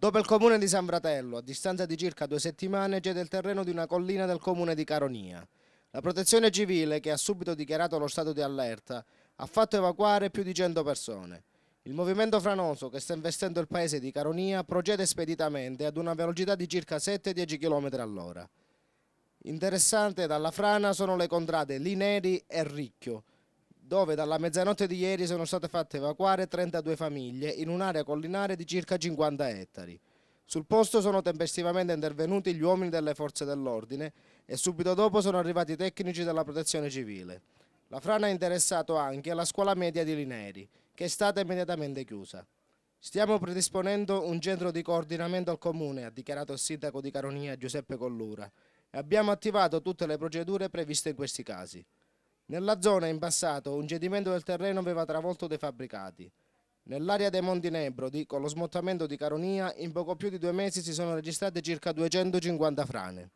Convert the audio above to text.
Dopo il comune di San Fratello, a distanza di circa due settimane, cede il terreno di una collina del comune di Caronia. La protezione civile, che ha subito dichiarato lo stato di allerta, ha fatto evacuare più di 100 persone. Il movimento franoso che sta investendo il paese di Caronia procede speditamente ad una velocità di circa 7-10 km all'ora. Interessante dalla frana sono le contrade Lineri e Ricchio, dove dalla mezzanotte di ieri sono state fatte evacuare 32 famiglie in un'area collinare di circa 50 ettari. Sul posto sono tempestivamente intervenuti gli uomini delle forze dell'ordine e subito dopo sono arrivati i tecnici della protezione civile. La frana ha interessato anche la scuola media di Lineri, che è stata immediatamente chiusa. Stiamo predisponendo un centro di coordinamento al comune, ha dichiarato il sindaco di Caronia Giuseppe Collura, e abbiamo attivato tutte le procedure previste in questi casi. Nella zona in passato un cedimento del terreno aveva travolto dei fabbricati. Nell'area dei Monti Nebrodi, con lo smottamento di Caronia, in poco più di due mesi si sono registrate circa 250 frane.